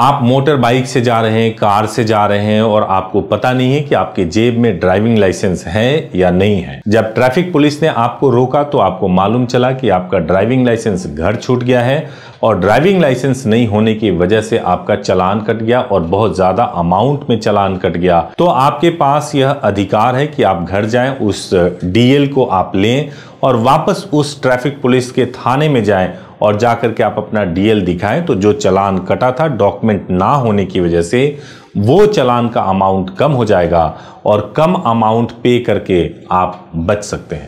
आप motor bike से जा रहे हैं कार से जा रहे हैं और आपको पता नहीं है कि आपके जेब में ड्राइविंग लाइसेंस है या नहीं है जब ट्रैफिक पुलिस ने आपको रोका तो आपको मालूम चला कि आपका ड्राइविंग लाइसेंस घर छूट गया है और ड्राइविंग लाइसेंस नहीं होने की वजह से आपका चलान कट गया और बहुत ज्यादा अमाउंट में चलान कट गया तो आपके पास यह अधिकार है कि आप घर जाए उस डीएल को आप लें और वापस उस ट्रैफिक पुलिस के थाने में जाएं और जा कर के आप अपना डीएल दिखाएं तो जो चलान कटा था डॉक्यूमेंट ना होने की वजह से वो चलान का अमाउंट कम हो जाएगा और कम अमाउंट पे करके आप बच सकते हैं